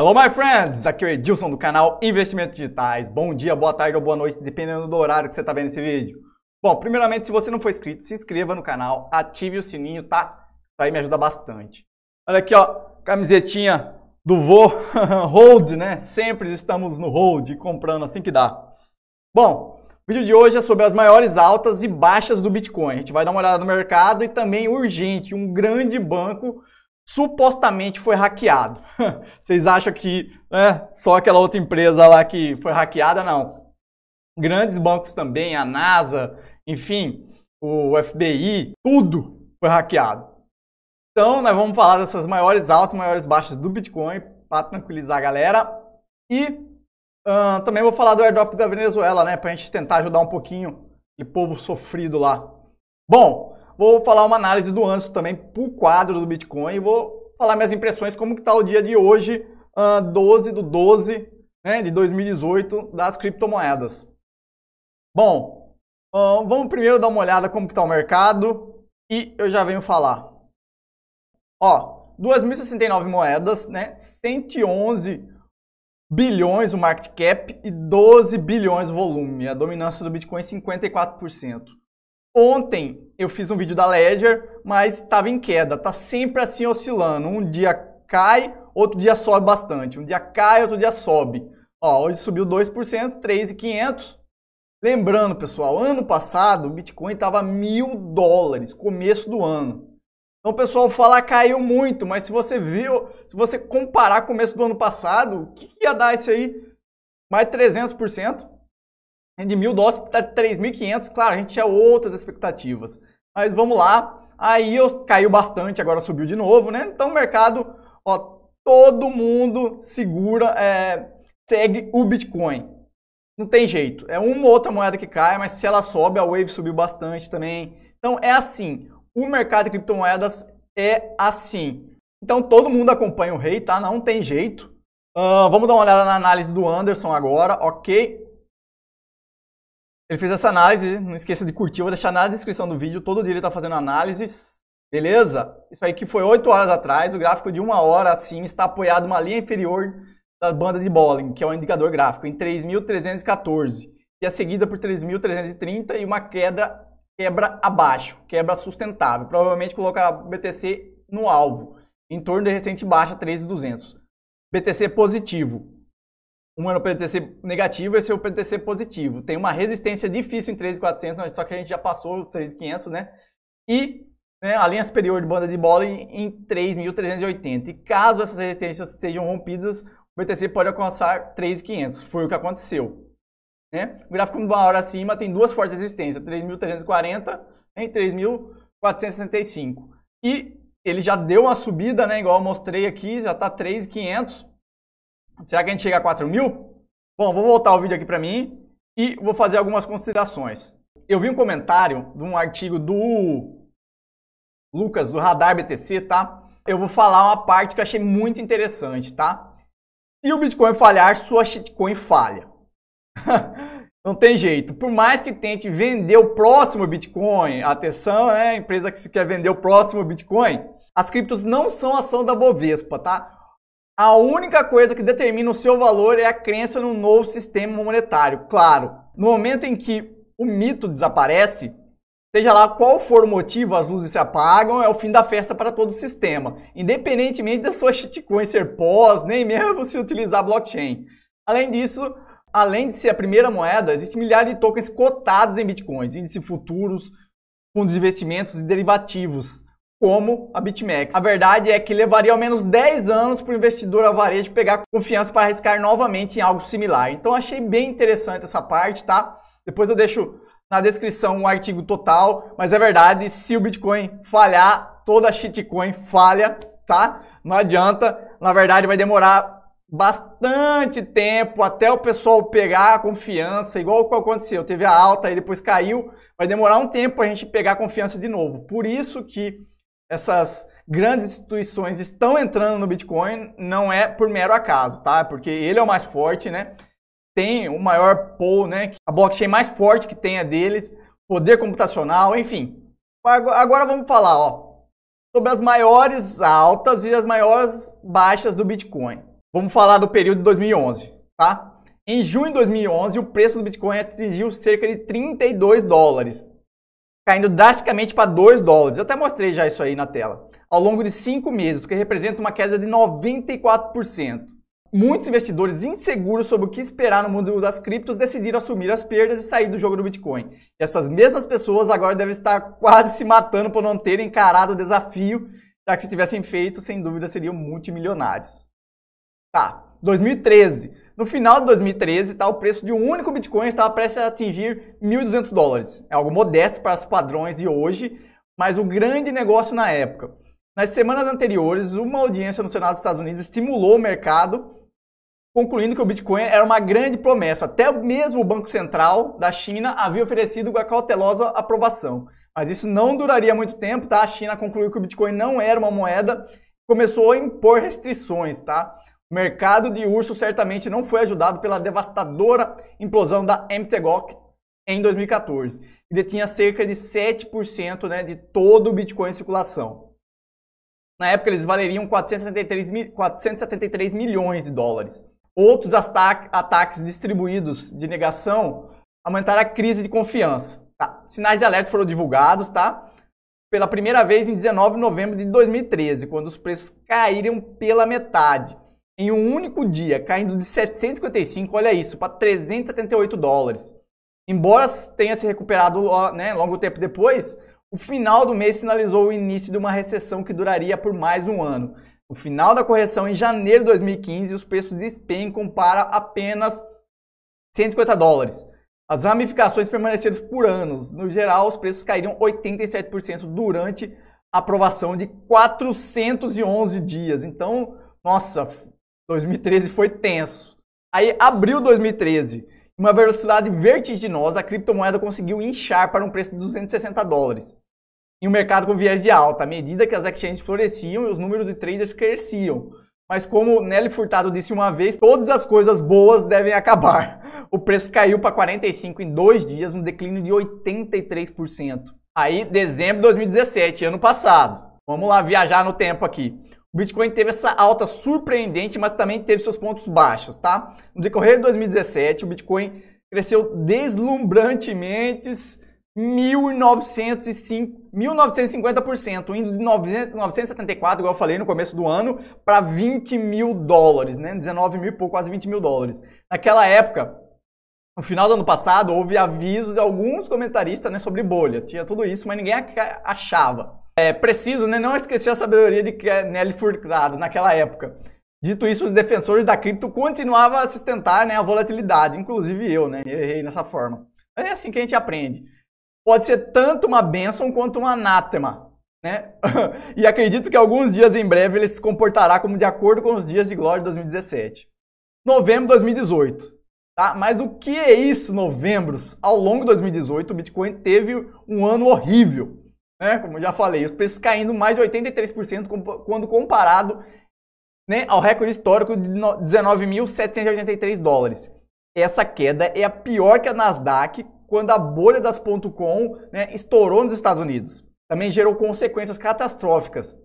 Hello, my friends! Aqui é o Edilson do canal Investimentos Digitais. Bom dia, boa tarde ou boa noite, dependendo do horário que você está vendo esse vídeo. Bom, primeiramente, se você não for inscrito, se inscreva no canal, ative o sininho, tá? Isso aí me ajuda bastante. Olha aqui, ó, camisetinha do vô, hold, né? Sempre estamos no hold, comprando assim que dá. Bom, o vídeo de hoje é sobre as maiores altas e baixas do Bitcoin. A gente vai dar uma olhada no mercado e também urgente, um grande banco supostamente foi hackeado. Vocês acham que né, só aquela outra empresa lá que foi hackeada? Não. Grandes bancos também, a NASA, enfim, o FBI, tudo foi hackeado. Então, nós vamos falar dessas maiores altas, maiores baixas do Bitcoin para tranquilizar a galera. E uh, também vou falar do airdrop da Venezuela, né? Para a gente tentar ajudar um pouquinho o povo sofrido lá. Bom, Vou falar uma análise do Anso também por quadro do Bitcoin. Vou falar minhas impressões, como que está o dia de hoje, 12 ah, do 12 né, de 2018, das criptomoedas. Bom, ah, vamos primeiro dar uma olhada como que está o mercado e eu já venho falar. Ó, 2.069 moedas, né, 111 bilhões o market cap e 12 bilhões o volume. A dominância do Bitcoin é 54%. Ontem eu fiz um vídeo da Ledger, mas estava em queda, tá sempre assim oscilando. Um dia cai, outro dia sobe bastante. Um dia cai, outro dia sobe. Ó, hoje subiu 2%, 3,500. Lembrando, pessoal, ano passado o Bitcoin estava mil dólares, começo do ano. Então, pessoal, falar caiu muito, mas se você viu, se você comparar começo do ano passado, o que, que ia dar isso aí? Mais 300%. Né, de mil dólares para 3.500, claro, a gente tinha outras expectativas. Mas vamos lá, aí eu, caiu bastante, agora subiu de novo, né? Então o mercado, ó, todo mundo segura, é, segue o Bitcoin. Não tem jeito, é uma ou outra moeda que cai, mas se ela sobe, a Wave subiu bastante também. Então é assim, o mercado de criptomoedas é assim. Então todo mundo acompanha o rei, tá? Não tem jeito. Uh, vamos dar uma olhada na análise do Anderson agora, ok? Ele fez essa análise, não esqueça de curtir, eu vou deixar na descrição do vídeo, todo dia ele está fazendo análises, beleza? Isso aí que foi 8 horas atrás, o gráfico de uma hora acima está apoiado uma linha inferior da banda de Bolling, que é o um indicador gráfico, em 3.314, e a seguida por 3.330 e uma queda quebra abaixo, quebra sustentável. Provavelmente colocará BTC no alvo, em torno de recente baixa 3.200. BTC positivo um era o PTC negativo, esse é o PTC positivo. Tem uma resistência difícil em 13.400, só que a gente já passou 3.500, né? E né, a linha superior de banda de bola em 3.380. E caso essas resistências sejam rompidas, o BTC pode alcançar 3.500. Foi o que aconteceu. Né? O gráfico uma hora acima tem duas fortes resistências, 3.340 e 3.465. E ele já deu uma subida, né, igual eu mostrei aqui, já está 3.500. Será que a gente chega a 4 mil? Bom, vou voltar o vídeo aqui para mim e vou fazer algumas considerações. Eu vi um comentário de um artigo do Lucas, do Radar BTC, tá? Eu vou falar uma parte que eu achei muito interessante, tá? Se o Bitcoin falhar, sua shitcoin falha. Não tem jeito. Por mais que tente vender o próximo Bitcoin, atenção, né? Empresa que se quer vender o próximo Bitcoin, as criptos não são ação da Bovespa, tá? A única coisa que determina o seu valor é a crença no novo sistema monetário. Claro, no momento em que o mito desaparece, seja lá qual for o motivo, as luzes se apagam, é o fim da festa para todo o sistema, independentemente da sua shitcoin ser pós, nem mesmo se utilizar blockchain. Além disso, além de ser a primeira moeda, existem milhares de tokens cotados em bitcoins, índices futuros, fundos de investimentos e derivativos como a BitMEX. A verdade é que levaria ao menos 10 anos para o investidor a varejo pegar confiança para arriscar novamente em algo similar. Então achei bem interessante essa parte, tá? Depois eu deixo na descrição o artigo total, mas é verdade, se o Bitcoin falhar, toda shitcoin falha, tá? Não adianta, na verdade vai demorar bastante tempo até o pessoal pegar a confiança, igual o que aconteceu, teve a alta e depois caiu, vai demorar um tempo a gente pegar a confiança de novo. Por isso que essas grandes instituições estão entrando no Bitcoin não é por mero acaso, tá? Porque ele é o mais forte, né? Tem o maior pool, né? A blockchain mais forte que tem é deles, poder computacional, enfim. Agora vamos falar, ó, sobre as maiores altas e as maiores baixas do Bitcoin. Vamos falar do período de 2011, tá? Em junho de 2011, o preço do Bitcoin atingiu cerca de 32 dólares, caindo drasticamente para 2 dólares. Eu até mostrei já isso aí na tela. Ao longo de cinco meses, o que representa uma queda de 94%. Muitos investidores inseguros sobre o que esperar no mundo das criptos decidiram assumir as perdas e sair do jogo do Bitcoin. E essas mesmas pessoas agora devem estar quase se matando por não terem encarado o desafio, já que se tivessem feito, sem dúvida seriam multimilionários. Tá, 2013. No final de 2013, tá, o preço de um único Bitcoin estava prestes a atingir 1.200 dólares. É algo modesto para os padrões de hoje, mas um grande negócio na época. Nas semanas anteriores, uma audiência no Senado dos Estados Unidos estimulou o mercado, concluindo que o Bitcoin era uma grande promessa. Até mesmo o Banco Central da China havia oferecido a cautelosa aprovação. Mas isso não duraria muito tempo, tá? A China concluiu que o Bitcoin não era uma moeda e começou a impor restrições, tá? O mercado de urso certamente não foi ajudado pela devastadora implosão da MTGOC em 2014, que detinha cerca de 7% né, de todo o Bitcoin em circulação. Na época, eles valeriam 473, 473 milhões de dólares. Outros ataque, ataques distribuídos de negação aumentaram a crise de confiança. Tá? Sinais de alerta foram divulgados, tá? Pela primeira vez em 19 de novembro de 2013, quando os preços caíram pela metade em um único dia, caindo de 755, olha isso, para 378 dólares. Embora tenha se recuperado né, longo tempo depois, o final do mês sinalizou o início de uma recessão que duraria por mais um ano. No final da correção, em janeiro de 2015, os preços despencam para apenas 150 dólares. As ramificações permaneceram por anos. No geral, os preços caíram 87% durante a aprovação de 411 dias. Então, nossa, 2013 foi tenso. Aí abriu 2013, uma velocidade vertiginosa, a criptomoeda conseguiu inchar para um preço de 260 dólares. Em um mercado com viés de alta, à medida que as exchanges floresciam e os números de traders cresciam. Mas como Nelly Furtado disse uma vez, todas as coisas boas devem acabar. O preço caiu para 45 em dois dias, um declínio de 83%. Aí, dezembro de 2017, ano passado. Vamos lá viajar no tempo aqui. O Bitcoin teve essa alta surpreendente, mas também teve seus pontos baixos, tá? No decorrer de 2017, o Bitcoin cresceu deslumbrantemente 1.950%, indo de 974, igual eu falei no começo do ano, para 20 mil dólares, né? 19 mil e pouco, quase 20 mil dólares. Naquela época, no final do ano passado, houve avisos de alguns comentaristas né, sobre bolha. Tinha tudo isso, mas ninguém achava é, preciso né, não esquecer a sabedoria de Nelly né, Furtado naquela época. Dito isso, os defensores da cripto continuavam a sustentar né, a volatilidade, inclusive eu, né? Errei nessa forma. Mas é assim que a gente aprende. Pode ser tanto uma bênção quanto um anátema, né? e acredito que alguns dias em breve ele se comportará como de acordo com os dias de glória de 2017. Novembro de 2018. Tá? Mas o que é isso, novembros? Ao longo de 2018, o Bitcoin teve um ano horrível né? Como já falei, os preços caindo mais de 83% quando comparado né, ao recorde histórico de 19.783 dólares. Essa queda é a pior que a Nasdaq quando a bolha das .com né, estourou nos Estados Unidos. Também gerou consequências catastróficas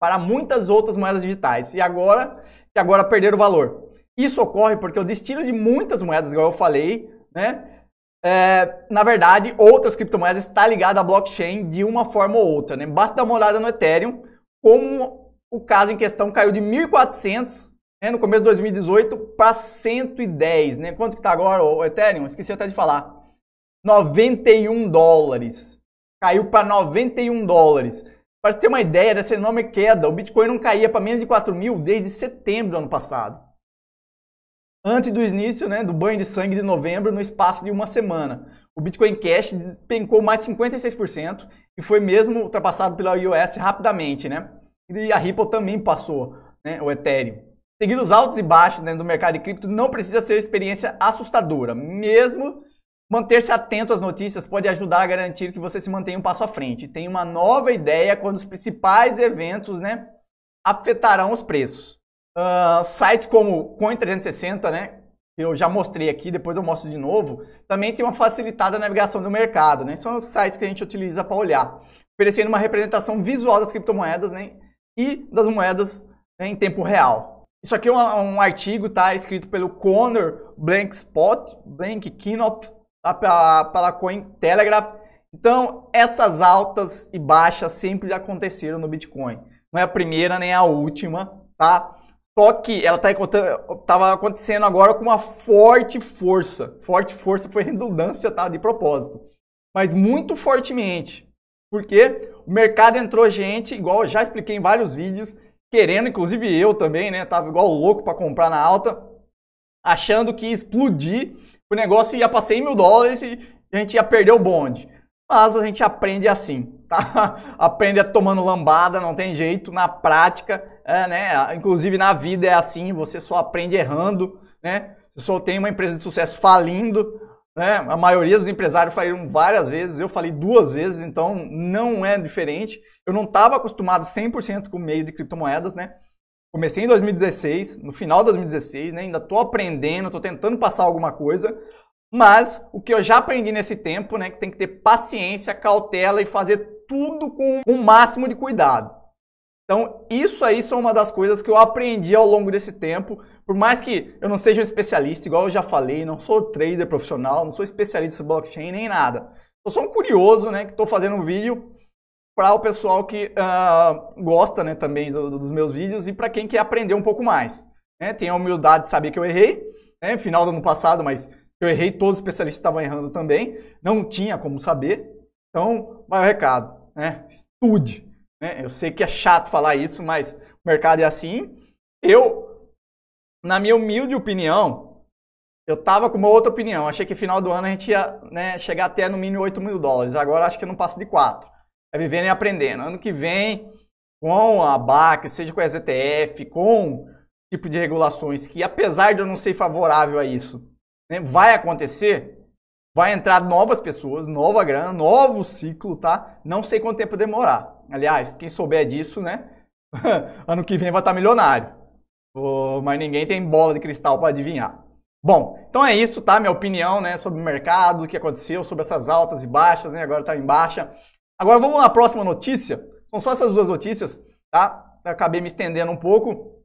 para muitas outras moedas digitais e agora que agora perderam valor. Isso ocorre porque o destino de muitas moedas, igual eu falei, né, é, na verdade, outras criptomoedas está ligada à blockchain de uma forma ou outra. Né? Basta dar uma olhada no Ethereum, como o caso em questão caiu de 1.400 né, no começo de 2018 para 110. Né? Quanto que está agora o Ethereum? Esqueci até de falar. 91 dólares. Caiu para 91 dólares. Para ter uma ideia dessa enorme queda, o Bitcoin não caía para menos de 4 mil desde setembro do ano passado antes do início né, do banho de sangue de novembro no espaço de uma semana. O Bitcoin Cash pencou mais 56% e foi mesmo ultrapassado pela iOS rapidamente, né? E a Ripple também passou, né, o Ethereum. Seguir os altos e baixos né, do mercado de cripto não precisa ser experiência assustadora. Mesmo manter-se atento às notícias pode ajudar a garantir que você se mantenha um passo à frente. Tem uma nova ideia quando os principais eventos né, afetarão os preços. Uh, sites como Coin360, né? Eu já mostrei aqui, depois eu mostro de novo. Também tem uma facilitada navegação do mercado, né? São os sites que a gente utiliza para olhar, oferecendo uma representação visual das criptomoedas, né? E das moedas né, em tempo real. Isso aqui é um, um artigo, tá? Escrito pelo Connor Blankspot, Blank Kinop, tá? Pela, pela Cointelegraph. Então, essas altas e baixas sempre aconteceram no Bitcoin. Não é a primeira nem a última, tá? Só que ela tá estava acontecendo agora com uma forte força. Forte força foi redundância, tá? De propósito. Mas muito fortemente. Porque o mercado entrou gente, igual eu já expliquei em vários vídeos, querendo, inclusive eu também, né? Tava igual louco para comprar na alta, achando que ia explodir o negócio ia para 100 mil dólares e a gente ia perder o bonde. Mas a gente aprende assim, tá? Aprende tomando lambada, não tem jeito, na prática é, né? Inclusive na vida é assim, você só aprende errando, né? Você só tem uma empresa de sucesso falindo, né? A maioria dos empresários faliram várias vezes, eu falei duas vezes, então não é diferente. Eu não estava acostumado 100% com o meio de criptomoedas, né? Comecei em 2016, no final de 2016, né? ainda estou aprendendo, estou tentando passar alguma coisa, mas o que eu já aprendi nesse tempo, né, que tem que ter paciência, cautela e fazer tudo com o máximo de cuidado. Então, isso aí são uma das coisas que eu aprendi ao longo desse tempo. Por mais que eu não seja um especialista, igual eu já falei, não sou trader profissional, não sou especialista em blockchain nem nada. Eu sou um curioso, né, que estou fazendo um vídeo para o pessoal que uh, gosta, né, também do, do, dos meus vídeos e para quem quer aprender um pouco mais. Né? Tenho a humildade de saber que eu errei, né, final do ano passado, mas eu errei, todos os especialistas estavam errando também, não tinha como saber. Então, vai o recado, né? Estude né? Eu sei que é chato falar isso, mas o mercado é assim. Eu, na minha humilde opinião, eu tava com uma outra opinião. Achei que final do ano a gente ia né, chegar até no mínimo 8 mil dólares. Agora acho que não passa de 4. É vivendo e aprendendo. Ano que vem, com a BAC, seja com a ZTF, com tipo de regulações que, apesar de eu não ser favorável a isso, né, vai acontecer, Vai entrar novas pessoas, nova grana, novo ciclo, tá? Não sei quanto tempo demorar. Aliás, quem souber disso, né? ano que vem vai estar milionário. Oh, mas ninguém tem bola de cristal para adivinhar. Bom, então é isso, tá? Minha opinião, né, sobre o mercado, o que aconteceu, sobre essas altas e baixas, né? Agora tá em baixa. Agora vamos na próxima notícia. São só essas duas notícias, tá? Eu acabei me estendendo um pouco.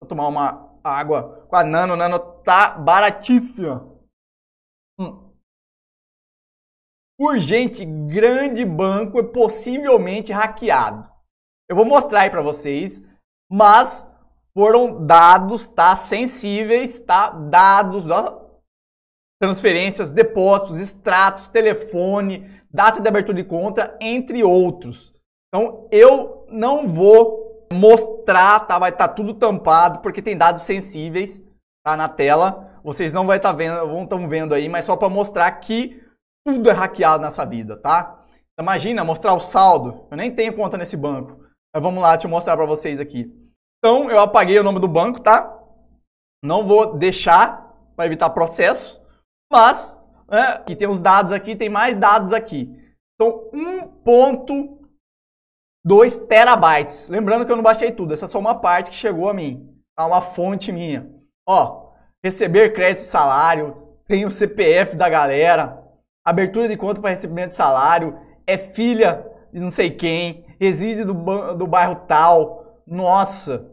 Vou tomar uma água com a Nano. Nano tá baratíssima. Hum. Urgente, grande banco é possivelmente hackeado. Eu vou mostrar aí para vocês, mas foram dados, tá? Sensíveis, tá? Dados, ó, transferências, depósitos, extratos, telefone, data de abertura de conta, entre outros. Então eu não vou mostrar, tá? Vai estar tá tudo tampado porque tem dados sensíveis, tá na tela. Vocês não vai estar tá vendo, vão estão vendo aí, mas só para mostrar que tudo é hackeado nessa vida, tá? Então, imagina mostrar o saldo. Eu nem tenho conta nesse banco. Mas vamos lá, deixa eu mostrar para vocês aqui. Então, eu apaguei o nome do banco, tá? Não vou deixar para evitar processo, mas né, aqui tem os dados aqui, tem mais dados aqui. Então, 1.2 terabytes. Lembrando que eu não baixei tudo, essa é só uma parte que chegou a mim, tá? Uma fonte minha. Ó, receber crédito de salário, tem o CPF da galera, abertura de conta para recebimento de salário, é filha de não sei quem, reside do, do bairro tal. Nossa,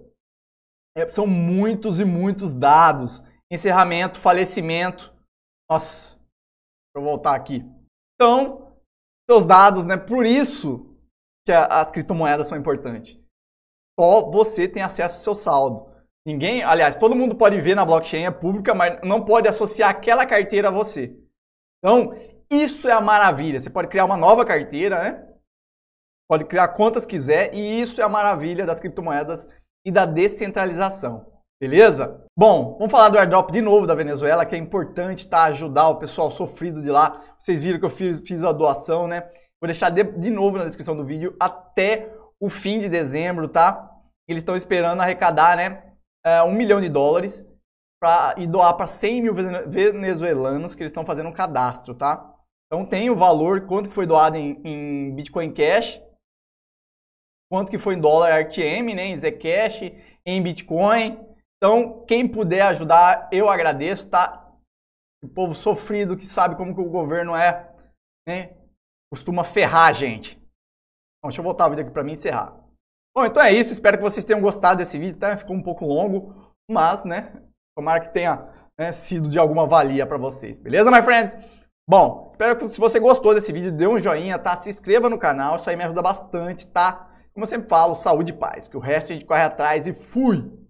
é, são muitos e muitos dados. Encerramento, falecimento. Nossa, deixa eu voltar aqui. Então, seus dados, né? Por isso que a, as criptomoedas são importantes. Só você tem acesso ao seu saldo. Ninguém, aliás, todo mundo pode ver na blockchain, é pública, mas não pode associar aquela carteira a você. Então, isso é a maravilha. Você pode criar uma nova carteira, né? Pode criar quantas quiser, e isso é a maravilha das criptomoedas e da descentralização. Beleza? Bom, vamos falar do airdrop de novo da Venezuela, que é importante tá, ajudar o pessoal sofrido de lá. Vocês viram que eu fiz, fiz a doação, né? Vou deixar de, de, novo na descrição do vídeo até o fim de dezembro, tá? Eles estão esperando arrecadar, né? é, um milhão de dólares pra, e doar para 100 mil venezuelanos que eles estão fazendo um cadastro, tá? Então tem o valor, quanto que foi doado em, em Bitcoin Cash, quanto que foi em dólar RTM, né, em Zcash, em Bitcoin. Então, quem puder ajudar, eu agradeço, tá? O povo sofrido que sabe como que o governo é, né? Costuma ferrar a gente. Bom, deixa eu voltar o vídeo aqui para mim encerrar. Bom, então é isso. Espero que vocês tenham gostado desse vídeo, tá? Ficou um pouco longo, mas, né? Tomara que tenha né, sido de alguma valia para vocês. Beleza, my friends? Bom, espero que se você gostou desse vídeo, dê um joinha, tá? Se inscreva no canal, isso aí me ajuda bastante, tá? Como eu sempre falo, saúde e paz. Que o resto a gente corre atrás e fui!